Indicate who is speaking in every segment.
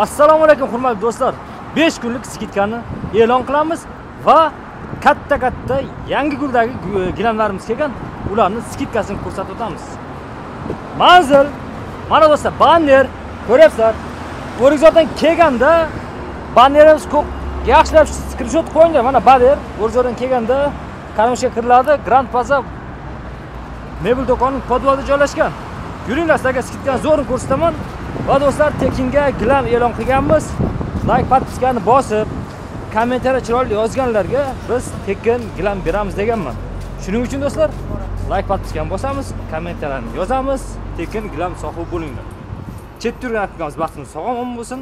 Speaker 1: assalomu alaykum hurmatli do'stlar 5 kunlik skidkani e'lon qilamiz va katta katta yangi guldagi e, gilamlarimiz kelgan ularni skidkasini ko'rsatib o'tamiz manzil mana do'stlar banner ko'ryapsizlar o'rikzordan kelganda bannerimiz ko'p yaxshilab skrinshot qo'yinglar mana banner o'rikzordan kelganda karamichga kiriladi grand plaza mebel do'koni podvalda joylashgan yuringlar sizlarga skidkani zo'rini ko'rsataman va do'stlar tekinga gilam e'lon qilganmiz like podpiskani bosib kommentariya chiroyli yozganlarga biz tekin gilam beramiz deganman shuning uchun do'stlar like podpiskani bosamiz kommentariyani yozamiz tekin gilam sohibi bo'linglar chetda turgan akamiz baxtimiz sog'lom omon bo'lsin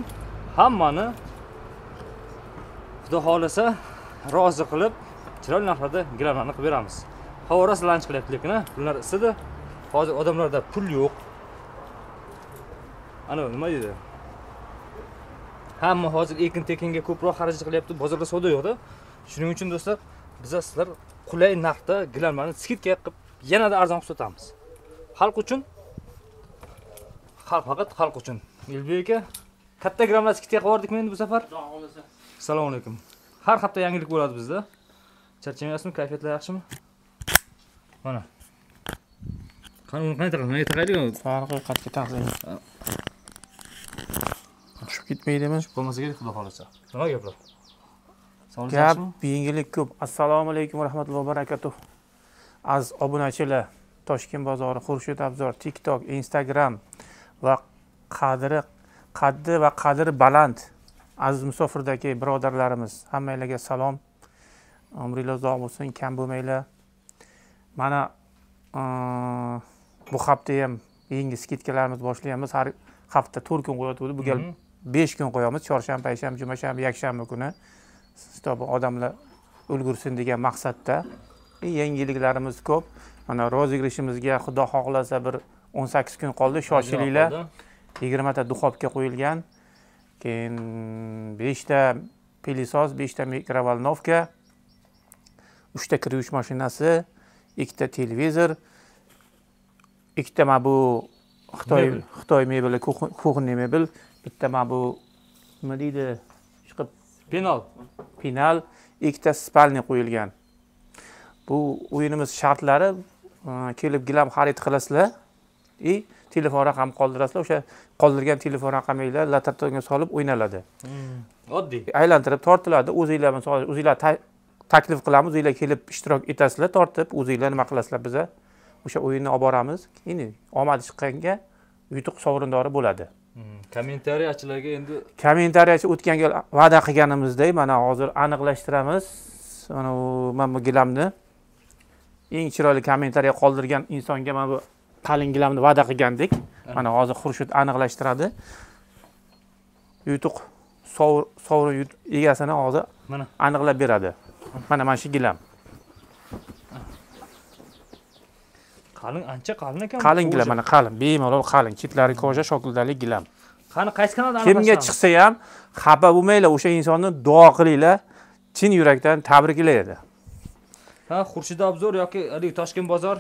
Speaker 1: hammani xudo xohlasa rozi qilib chiroyli narxlarda gilamlarni qilib beramiz havo rosa qilyapti lekin pullar isidi hozir odamlarda pul yo'q ana nima deydi hamma hozir ekin tekinga ko'proq xarajat qilyapti bozorda savdo yo'qda shuning uchun do'stlar biza sizlar qulay narxda gilamlarni skidka qilib yanada arzon qilib sotamiz xalq uchun xalq faqat xalq uchun elbek aka katta gilamlar skidka qilib yubordikmi endi bu safar assalomu alaykum har hafta yangilik bo'ladi bizda charchamayapsizmi kayfiyatlar yaxshimi mana qani uni qanday taqasiz taqaylik qanaqa qayerga taqaylik ketmaydimi bo'lmasa kerak xudo xohlasa nima gaplar gap yengillik ko'p
Speaker 2: assalomu alaykum va rahmatullohi va barakatuh aziz obunachilar toshkent bozori xurshid abzor tiktok instagram va qadri qaddi va qadri baland aziz musofirdagi birodarlarimiz hammanglarga salom umringlar uzoq bo'lsin kam bo'lmanglar mana uh, bu hafta ham yangi skidkalarimizni boshlayapmiz har hafta to'rt kun qo'yatgandi bu gal mhm. besh kun qo'yamiz chorshanba payshanba jumashanba yakshanba kuni чтобы odamlar ulgursin degan maqsadda e, yangiliklarimiz ko'p mana rozig'ilishimizga xudo xohlasa bir o'n sakkiz kun qoldi shoshilinglar yigirmata duxobga qo'yilgan keyin beshta pilisoz beshta mikrovolnovka uchta kir yuvish mashinasi ikkita televizor ikkita mana bu xitoy xitoy mebeli kuxniy mebel bitta mana bu nima deydi chiqib penal penal ikkita spalni qo'yilgan bu o'yinimiz shartlari e, kelib gilam xarid qilasizlar и telefon raqami qoldirasizlar o'sha qoldirgan telefon raqaminglar latartonga solib o'ynaladi hmm. oddiy e, aylantirib tortiladi o'zinglar o'zinglar taklif qilamiz o'zinglar kelib ishtirok etasizlar tortib o'zinglar nima qilasizlar biza o'sha o'yinni olib boramiz keyin omadi chiqqanga yutuq sovrindori bo'ladi
Speaker 1: kommentariyachilarga endi
Speaker 2: kommentariyachi o'tgan gal va'da qilganimizdek mana hozir aniqlashtiramiz mana bu mana bu gilamni eng chiroyli kommentariya qoldirgan insonga mana bu qalin gilamni va'da qilgandik mana hozir xurshid aniqlashtiradi yutuq sovrin egasini hozir aniqlab beradi mana mana shu gilam
Speaker 1: qalin ancha qalin ekan qalin gilam mana
Speaker 2: qalin bemalol qalin chetlari koja shokildali gilam
Speaker 1: qani qaysi kanaldan kimga chiqsa
Speaker 2: ham xafa bo'lmanglar o'sha insonni duo qilinglar chin yurakdan tabriklaydi
Speaker 1: ha xurshid obzor yoki haligi toshkent bozor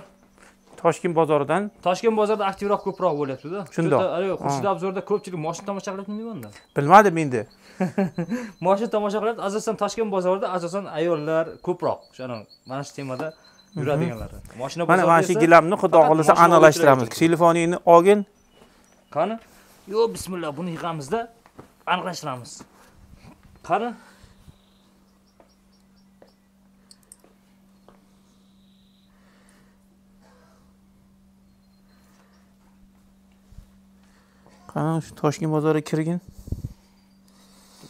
Speaker 1: toshkent bozoridan toshkent bozorida aktivroq ko'proq bo'lyaptida shundoq xurshid obzorda ko'pchilik moshina tomosha qilyaptimi nimanda bilmadim endi moshina tomosha qilyapti asosan toshkent bozorida asosan ayollar ko'proq o'shani mana shu temada yuradiganlari mashina mhm. mana mana shu gilamni xudo xohlasa aniqlashtiramiz
Speaker 2: telefoningni olgin
Speaker 1: qani yo'q bismillah buni yig'amizda aniqlashtiramiz qani
Speaker 2: qani shu toshkent bozoriga kirgin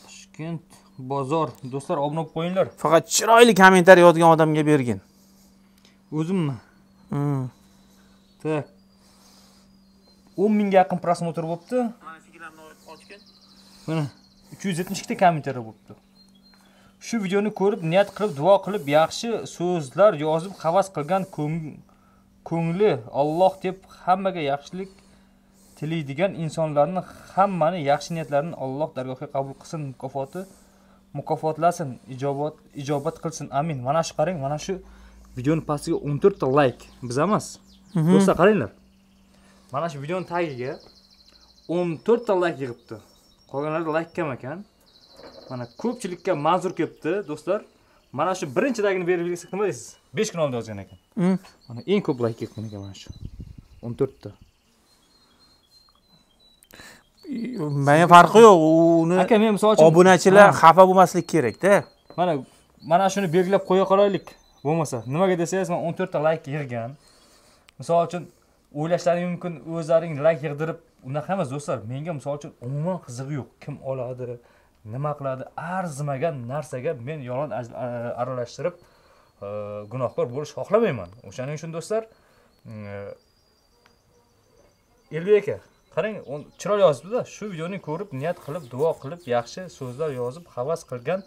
Speaker 1: toshkent bozor do'stlar obuna qo'yinglar faqat chiroyli
Speaker 2: kommentariy yozgan odamga bergin
Speaker 1: o'zimmi так o'n mingga yaqin просмотр bo'libdi mana fikrlarni ochgin mana uch yuz yetmish ikkita kommentariy bo'libdi shu videoni ko'rib niyat qilib duo qilib yaxshi so'zlar yozib havas qilgan ko'ngli olloh deb hammaga yaxshilik tilaydigan insonlarni hammani yaxshi niyatlarini alloh dargohiga qabul qilsin mukofoti mukofotlasin ijobat ijobat qilsin amin mana shu qarang mana shu videoni pastiga o'n to'rtta layk biz emas mhm. do'stlar qaranglar mana shu videoni tagiga o'n to'rtta layk yig'ibdi qolganlari layk kam ekan mana ko'pchilikka manzur kelibdi do'stlar mana shu birinchidagini berib yig'sak nima deysiz besh kun oldin yozgan ekan mhm. mana eng ko'p layk yig'gan ekan mana shu o'n to'rtta manga farqi yo'q uni aka men misol uchun obunachilar xafa bo'lmasligi kerakda mana mana shuni belgilab qo'ya qolaylik bo'lmasa nimaga desangiz man o'n to'rtta layk yig'gan misol uchun o'ylashlari mumkin o'zlaring layk yig'dirib unaqa emas do'stlar menga misol uchun umuman qizig'i yo'q kim oladi nima qiladi arzimagan narsaga men yolg'on aralashtirib e, gunohkor bo'lishni xohlamayman o'shaning uchun do'stlar e, elbek aka qarang chiroyli yozibdida shu videoni ko'rib niyat qilib duo qilib yaxshi so'zlar yozib havas qilgan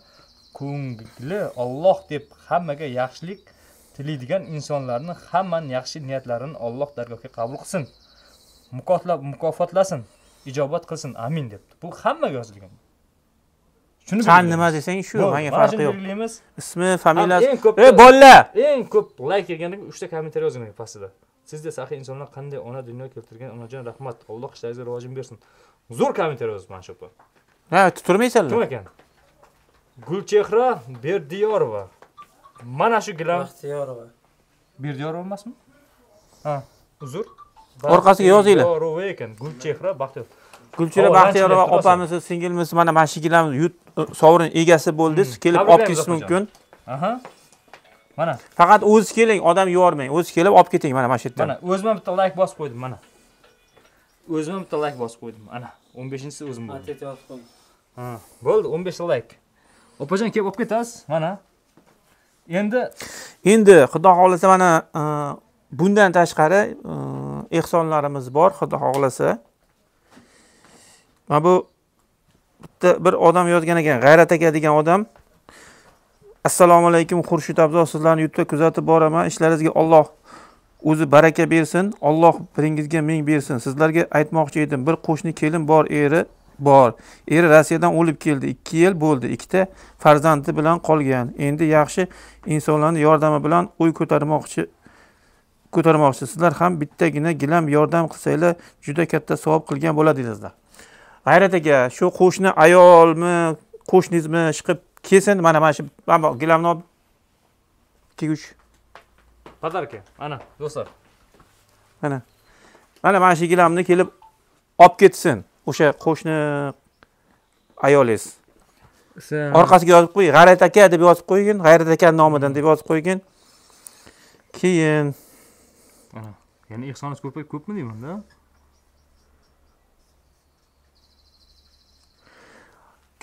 Speaker 1: ko'ngli olloh deb hammaga yaxshilik tilaydigan insonlarni hammani yaxshi niyatlarini olloh dargohga qabul qilsin. mukofotlab mukofotlasin, ijobat qilsin. Amin debdi. Bu hammaga yozilgan. Shuni Sen nima desang shu, manga farqi yo'q. Ismi, familiyasi. eng ko'p bolalar, eng ko'p layk kelganiga uchta ta kommentariy yozinglar pastida. Sizda saxiy insonlar qanday ona dunyo keltirgan onajon rahmat. Alloh ishlaringizga rivojini bersin. Zo'r kommentariy yozibdi mana shu
Speaker 2: Ha, turmaysanlar. Kim
Speaker 1: ekan? gulchehra berdiyorova mana shu gilam baxtiyorova berdiyorova emasmi ha uzr orqasiga yozinglar berdiyorova ekan gulchehra baxtiyor gulchehra baxtiyorova opamiz singlimiz
Speaker 2: mana mana shu gilam yut e, sovrin egasi bo'ldingiz hmm. kelib olib ketishingiz mumkin
Speaker 1: aha mana
Speaker 2: faqat o'ziz keling odam yubormang o'ziz kelib olib keting mana mana shu yerda mana
Speaker 1: o'zim ham bitta layk bosib qo'ydim mana o'zim ham bitta layk bosib qo'ydim ana o'n beshinchisi o'zim bo'ldi bo'ldi o'n beshta layk opajon kelib olib ketasiz mana endi
Speaker 2: endi xudo xohlasa mana e, bundan tashqari e, ehsonlarimiz bor xudo xohlasa mana bu bitta bir odam yozgan ekan g'ayrat aka degan odam assalomu alaykum xurshid abzo sizlarni youtubeda kuzatib boraman ishlaringizga olloh o'zi baraka bersin olloh biringizga ming bersin sizlarga aytmoqchi edim bir qo'shni kelin bor eri bor eri rossiyadan o'lib keldi ikki yil bo'ldi ikkita farzandi bilan qolgan endi yaxshi insonlarni yordami bilan uy ko'tarmoqchi ko'tarmoqchi sizlar ham bittagina gilam yordam qilsanglar juda katta savob qilgan bo'ladingizlar g'ayrat aka shu qo'shni ayolmi qo'shningizmi chiqib kelsin mana mana shu gilamni olib tegush
Speaker 1: podarka mana do'stlar
Speaker 2: mana mana mana shu gilamni kelib olib ketsin o'sha qo'shni ayolingiz orqasiga yozib qo'ying g'ayrat aka deb yozib qo'ygin g'ayrat akani nomidan deb
Speaker 1: yozib qo'ygin keyin ya'ni ehsoningiz ko'payib ko'pmi deymanda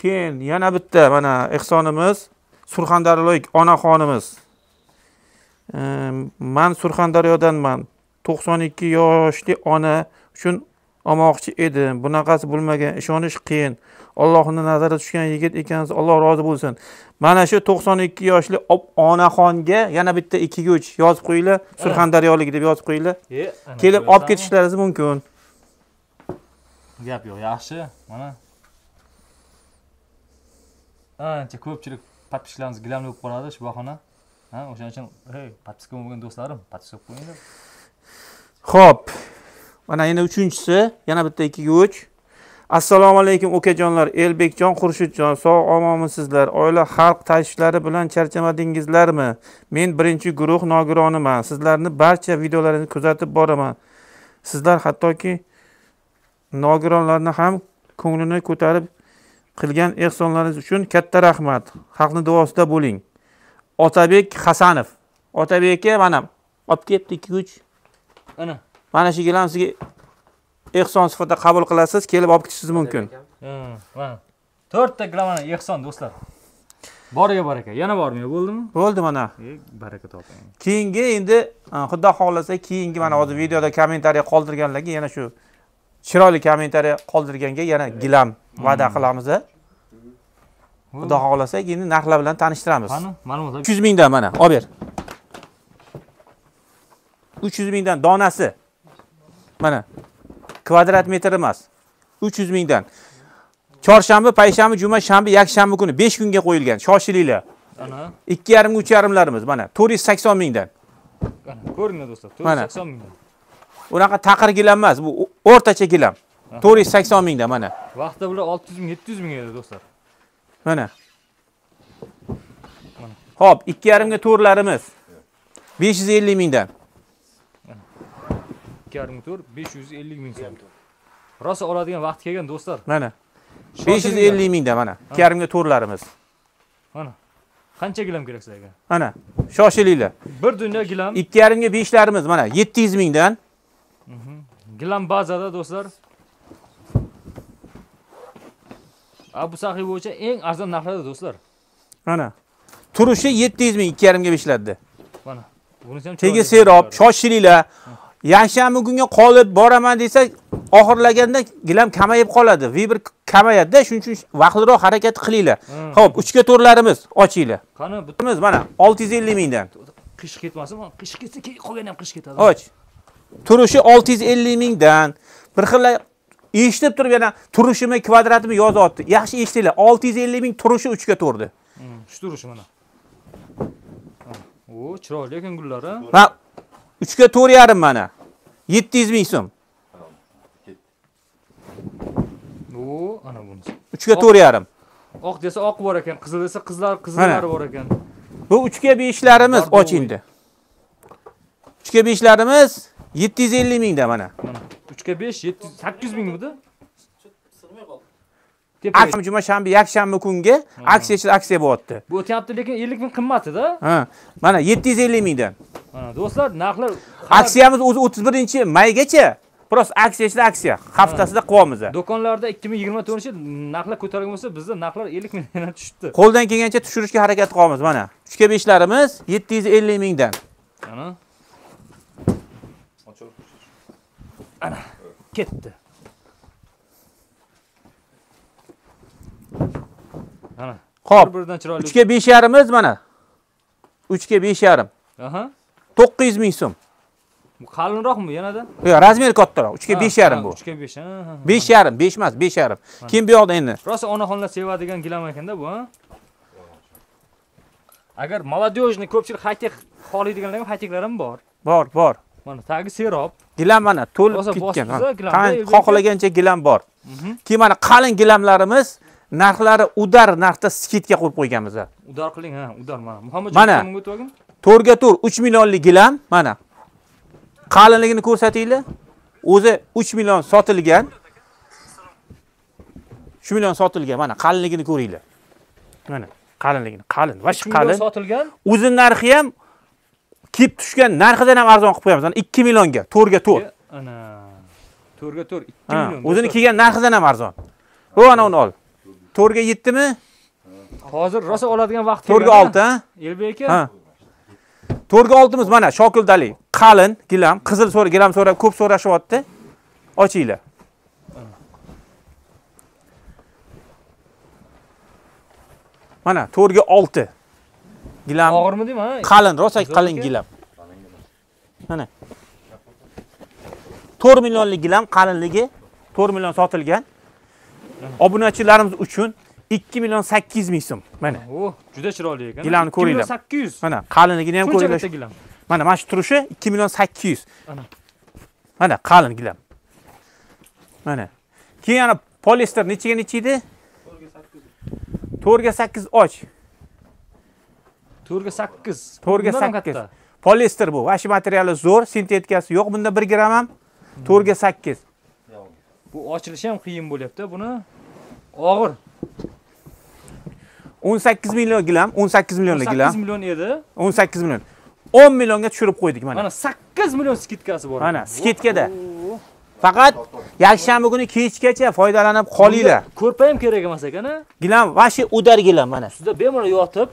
Speaker 2: keyin yana bitta mana ehsonimiz surxondaryolik onaxonimiz ehm, man surxondaryodanman to'qson ikki yoshli ona uchun olmoqchi edim bunaqasi bo'lmagan ishonish qiyin ollohni nazarda tushgan yigit ekansiz alloh rozi bo'lsin mana shu to'qson ikki yoshli onaxonga yana bitta ikkiga uch yozib qo'yinglar surxondaryolik deb yozib qo'yinglar e, kelib olib ketishlaringiz mumkin
Speaker 1: gap yo'q yaxshi mana ancha ko'pchilik подписчикlarimiz gilamli bo'lib qoladi shu bahona o'shaning uchun ey подписка bo'lmagan do'stlarim подписка qilib qo'yinglar
Speaker 2: ho'p mana yana uchinchisi yana bitta ikkiga uch assalomu alaykum ukajonlar elbekjon xurshidjon sog' omonmisizlar oila xalq tashvishlari bilan charchamadingizlarmi men birinchi guruh nogironiman sizlarni barcha videolarini kuzatib boraman sizlar hattoki nogironlarni ham ko'nglini ko'tarib qilgan ehsonlaringiz uchun katta rahmat xalqni duosida bo'ling otabek hasanov otabek aka mana olib ketdi ikki uch ana mana shu gilam sizga ehson sifatida qabul qilasiz kelib olib ketishingiz mumkin
Speaker 1: hmm, mana to'rtta mana ehson do'stlar
Speaker 2: bor baraka yana bormi yo bo'ldimi bo'ldi mana
Speaker 1: e, baraka toping
Speaker 2: keyingi endi xudo xohlasa keyingi mana hozir videoda kommentariya qoldirganlarga yana shu chiroyli kommentariya qoldirganga yana e, gilam hmm. va'da qilamiz xudo xohlasa endi narxlar bilan tanishtiramiz ma'lumot uch yuz mingdan mana olib ber uch yuz mingdan donasi mana kvadrat metr emas uch yuz mingdan chorshanba payshanba juma shanba yakshanba kuni besh kunga qo'yilgan shoshilinglar ikki yarimga uch yarimlarimiz mana to'rt yuz sakson mingdan
Speaker 1: ko'ringlar do'stlar to'rt yuz sakson mingdan
Speaker 2: unaqa taqir gilam emas bu o'rtacha gilam to'rt yuz sakson mingdan mana
Speaker 1: vaqtida bular olti yuz ming yetti yuz ming edi do'stlar
Speaker 2: mana ho'p ikki yarimga to'rtlarimiz besh yuz ellik mingdan
Speaker 1: ikki yarim to'rt besh yuz ellik ming so'm rosa oladigan vaqt kelgan do'stlar mana besh yuz ellik mingda mana ikki yarimga to'rtlarimiz mana qancha gilam kerak sizlarga
Speaker 2: mana shoshilinglar
Speaker 1: bir dunyo gilam
Speaker 2: ikki yarimga beshlarimiz mana yetti yuz mingdan
Speaker 1: mhm. gilam bazada do'stlar abu sahiy bo'yicha eng arzon narxlarda do'stlar
Speaker 2: mana turishi yetti yuz ming ikki yarimga beshlarda
Speaker 1: mana bunisi ham tegi
Speaker 2: serob shoshilinglar yakshanba kunga qolib boraman desa oxirlaganda gilam kamayib qoladi vibr kamayadida shuning uchun vaqtliroq harakat qilinglar ho'p hmm. uchga to'rlarimiz ochinglar qani bitimiz mana olti yuz ellik mingdan
Speaker 1: qish ketmasin qish ketsa keyin qolgani ham qish ketadi
Speaker 2: och turishi olti yuz ellik mingdan bir xil eshitib turib yana turishimi kvadratimi yozyapti yaxshi eshitinglar olti yuz ellik ming turishi uchga to'rtda
Speaker 1: hmm, shu turishi mana o chiroyli ekan gullari
Speaker 2: a 3 ga 4 yarim mana. 700 ming so'm.
Speaker 1: O, ana bunisi. 3 ga 4 yarim. Oq desa oq bor ekan, qizil desa qizlar qizillari bor ekan.
Speaker 2: Bu 3 ga 5larimiz ochildi. 3 ga 5larimiz 750 mingda mana. Mana 3 ga 5 700 800 mingmidi? aksiyam juma shanba yakshanba kunga aksiya ichida aksiya bo'lyapti
Speaker 1: bu o'tyapti lekin ellik ming qimmatida ha
Speaker 2: mana yetti yuz ellik mingdan
Speaker 1: mana do'stlar narxlar
Speaker 2: aksiyamiz o'zi o'ttiz birinchi maygacha
Speaker 1: prosta aksiya ichida aksiya haftasida qilyapmiz do'konlarda ikki ming yigirma to'rtinchi narxlar ko'tarilgan bo'lsa bizda narxlar ellik mingdan tushibdi qo'ldan
Speaker 2: kelgancha tushirishga harakat qilyapmiz mana uchga beshlarimiz yetti yuz ellik mingdan ana ana ketdi Ana. Xo'p. Birdan chiroyli. 3 ga 5 yarimiz mana. 3 ga 5 yarim. Aha. 900 ming so'm.
Speaker 1: Bu Qalinroqmi yanada? Yo'q, razmeri kattaroq. 3 ga 5 yarim bu. 3 ga 5.
Speaker 2: 5 yarim, 5 emas, 5 yarim. Keyin bu yoqda endi.
Speaker 1: Rosa onaxonlar sevadigan gilam ekanda bu, ha? Agar молодежный ko'pchilik haytek xohlaydiganlar ham hayteklar ham bor.
Speaker 2: Bor, bor. Mana tagi serob. Gilam mana to'lib ketgan. Qani xohlagancha gilam bor. Mhm. Keyin mana qalin gilamlarimiz narxlari udar narxda skidga qo'yib qo'yganmiz
Speaker 1: udar qiling ha udar mana muhammad mana
Speaker 2: to'rga to'r uch millionlik gilam mana qalinligini ko'rsatinglar o'zi uch million sotilgan uch million sotilgan mana qalinligini ko'ringlar mana qalinligini qalin vash qalin sotilgan o'zi narxi ham kelib tushgan narxidan ham arzon qilib qo'yamiz ana ikki millionga to'rga to'r ana
Speaker 1: to'rga to'r ikki million o'zini
Speaker 2: kelgan narxidan ham arzon bu ana uni ol to'rga
Speaker 1: yetdimi hozir rosa oladigan vaqt to'rga olti elbek aka ha
Speaker 2: to'rga oltimiz mana shokil dali qalin gilam qizil so'ra gilam so'rab ko'p so'rashyapti ochinglar mana to'rga olti
Speaker 1: gilam og'irmi deyman
Speaker 2: qalin rosa qalin gilam mana 4 millionlik gilam qalinligi 4 million sotilgan obunachilarimiz uchun 2 million 800 ming so'm. Mana.
Speaker 1: juda chiroyli ekan. Gilamni ko'ringlar. 800.
Speaker 2: Mana, qalinligini ham ko'ringlar. Shuncha gilam. Mana, mana shu turishi 2 million 800. yuz Mana qalin gilam. Mana. Keyin yana polyester nechiga necha edi? 4 ga 8 och. 4 ga 8. 4 ga 8. bu. Vashi materiali zo'r, sintetikasi yo'q. Bunda bir gram ham. 4 ga 8.
Speaker 1: bu ochilishi ham qiyin bo'lyapti buni og'ir
Speaker 2: 18 million gilam 18 millionlik gilam 18 million edi 18 million 10 millionga tushirib qo'ydik mana mana
Speaker 1: 8 million skitkasi bor mana skitkada
Speaker 2: faqat yakshanba kuni kechgacha foydalanib qolinglar
Speaker 1: ko'rpa ham kerak emas ekan
Speaker 2: gilam vashi udar gilam mana
Speaker 1: ustida bemalol yotib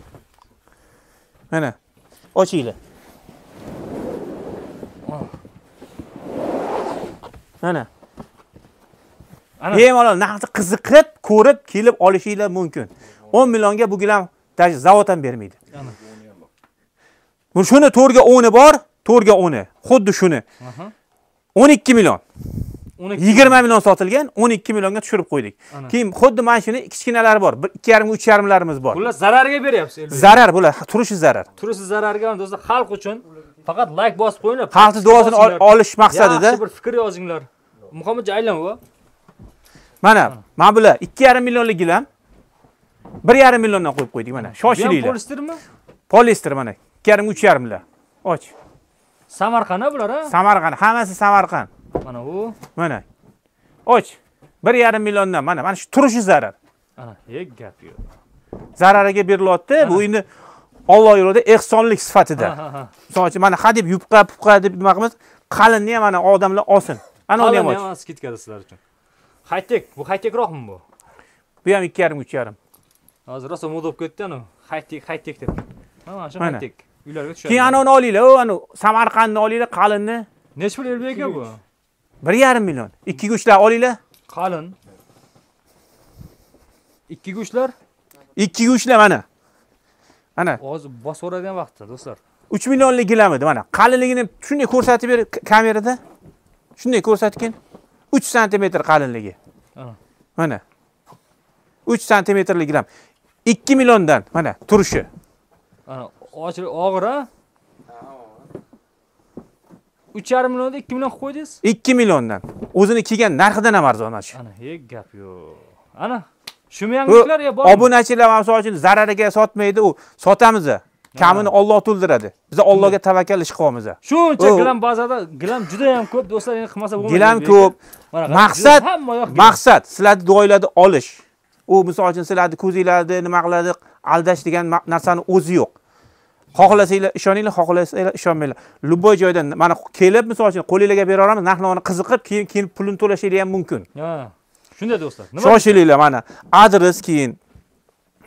Speaker 2: mana ochinglar oh. mana bemalol narxni qiziqib ko'rib kelib olishinglar mumkin o'n millionga bu gilam zavod ham bermaydi shuni to'rtga o'ni bor to'rtga o'ni xuddi shuni o'n ikki million yigirma million sotilgan o'n ikki millionga tushirib qo'ydik keyin xuddi mana shuni kichkinalari bor bir ikki yarim uch yarimlarimiz bor bular
Speaker 1: zararga beryapsiz zarar
Speaker 2: bular turishi zarar
Speaker 1: turishi zararga do'stlar xalq uchun faqat layk bosib qo'yinglar xalqni duosini olish maqsadida yaxshi bir fikr yozinglar muhammadjon aylanova
Speaker 2: mana mana bular ikki yarim millionlik gilam bir yarim milliondan qo'yib qo'ydik mana shoshilinglar polistermi polyester mana ikki yarim uch yarimlar och
Speaker 1: samarqand bular a
Speaker 2: samarqand hammasi samarqand mana u mana och bir yarim milliondan mana mana shu turishi zarar
Speaker 1: ana hech gap yo'q
Speaker 2: zarariga berilyapti bu endi olloh yo'lida ehsonlik sifatida misol uchun mana hadeb yupqa pupqa deb nima qilamiz qalinni ham mana odamlar olsin ana uni ham
Speaker 1: skidkada sizlar uchun haytek bu haytekroqmi bu bu ham 2.5, yarim uch hozir rosa moda bo'lib ketdi anu. haytek haytek deb mana shu haytek uylarga tushadi keyin anavini olinglar
Speaker 2: anu samarqandni olinglar qalinni nechi pul elbek aka bu 1.5 million ikkiga uchlar olinglar qalin ikkiga uchlar ikkiga uchlar mana mana hozir bosaveradigan vaqtda do'stlar 3 millionlik gilamidi mana qalinligini shunday ko'rsatib ber kamerada shunday ko'rsatgin 3 santimetr qalinligi. Mana. 3 santimetrlik gram. 2 milliondan mana turishi.
Speaker 1: Ochilib og'ir a? 3,5 milliondan 2 million qilib qo'ydingiz?
Speaker 2: 2 milliondan. O'zini kelgan narxidan ham arzon shu. Ana,
Speaker 1: hech gap yo'q. Ana, shumi yangiliklar ya Obunachilar
Speaker 2: ham masalan zarariga sotmaydi, u sotamiz. kamini Alloh to'ldiradi. Biz Allohga tavakkal ish qilyapmiz. Shuncha gilam
Speaker 1: bazada gilam juda ham ko'p do'stlar, endi qilmasa bo'lmaydi. Gilam ko'p. Maqsad maqsad
Speaker 2: sizlarni duolarni olish. U misol uchun sizlarni ko'zinglarni nima qiladi, aldash degan narsani o'zi yo'q. Xohlasanglar ishoninglar, xohlasanglar ishonmanglar. Любой joydan mana kelib misol uchun qo'lingizga bera olamiz, narx-navoni qiziqib, keyin keyin pulini to'lashinglar ham mumkin.
Speaker 1: Shunday do'stlar. Shoshilinglar
Speaker 2: mana adres keyin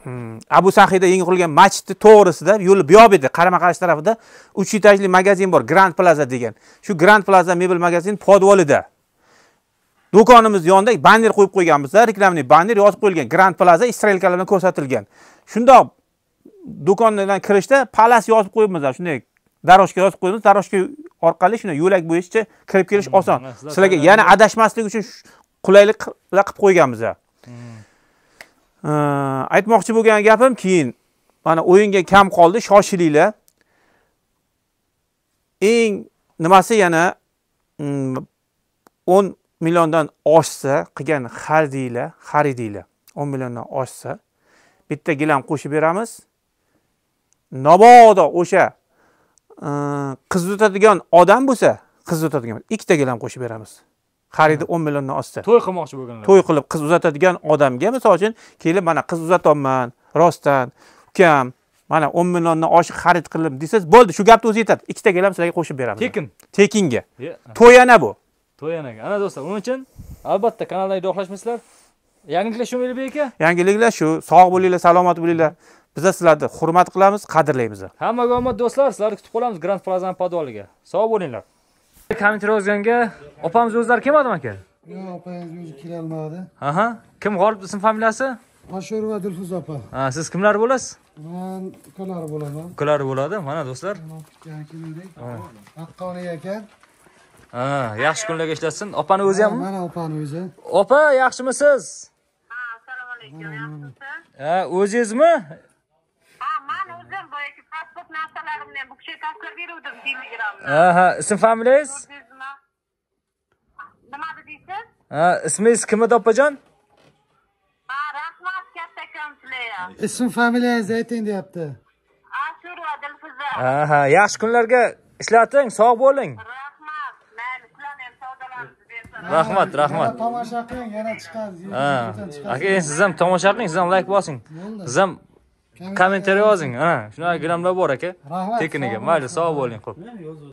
Speaker 2: Hmm. abu sahiyda yangi qurilgan masjidni to'g'risida yo'li buyoq edi qarama qarshi tarafida uch etajli magazin bor grand plaza degan shu grand plaza mebel magazin podvolida do'konimiz yonida banner qo'yib qo'yganmiz reklamniy banner yozib qo'yilgan grand plaza israelkalar bilan ko'rsatilgan shundoq do'kondan kirishda palas yozib qo'yibmiz shunday дорожка yozib qo'yibmiz дорожка orqali shunday yo'lak bo'yicha kirib kelish oson sizlarga yana adashmaslik uchun qulaylik qilib qo'yganmiz hmm. Э, aytmoqchi bo'lgan gapim keyin mana o'yinga kam qoldi shoshilinglar eng nimasi yana mm, o'n milliondan oshsa qilgan xaridinglar xaridinglar o'n milliondan oshsa bitta gilam qo'shib beramiz mabodo o'sha e, qiz tutadigan odam bo'lsa qizni tutadigan ikkita gilam qo'shib beramiz xaridi o'n milliondan oshsa to'y
Speaker 1: qilmoqchi bo'lganlar to'y
Speaker 2: qilib qiz uzatadigan odamga misol uchun kelib mana qiz uzatyapman rostdan ukam mana o'n milliondan oshiq xarid qildim desangiz bo'ldi shu gapni o'zi yetadi ikkita gilam sizlarga qo'shib beramiz tekin tekinga to'yana bu
Speaker 1: to'y ana do'stlar uning uchun albatta kanalda idoqlashmaysizlar yangiliklar shumi elbek aka
Speaker 2: yangiliklar shu sog' bo'linglar salomat bo'linglar biza sizlarni hurmat qilamiz qadrlaymiz
Speaker 1: hammaga omad do'stlar sizlarni kutib qolamiz grand plazani podvaliga sog' bo'linglar Komentar yozganga opamiz o'zlari kelmadimi aka? Yo'q, opangiz o'zi kela olmadi. Aha. Kim g'olib ism familiyasi? Mashurova Dilfuz opa. Ha, siz kimlar bo'lasiz? Men ukalari bo'laman. Ukalari bo'ladi, mana do'stlar. Haqqoniy aka. Ha, yaxshi kunlarga ishlatsin. Opani o'zi hammi? Mana opani o'zi. Opa, yaxshimisiz? Ha, assalomu alaykum. Yaxshimisiz? Ha, o'zingizmi? narsalarimni ham bu kishiga tashlab beruvdim telegramni aha ism familiyangiz nima dedingiz ha ismingiz kim edi opajon ha rahmat kattakon sizlarga ism familiyangizni ayting deyapti ashura dilfuza aha yaxshi kunlarga ishlating sog' bo'ling rahmat mayli sizlarni ham savdolaringizni bersin rahmat rahmat tomosha qiling yana chiqamiz aka siz ham tomosha qiling siz ham layk bosing siz ham kommentariy yozing ana shunaqa gilamlar bor aka tekiniga mayli sog' bo'ling xo'p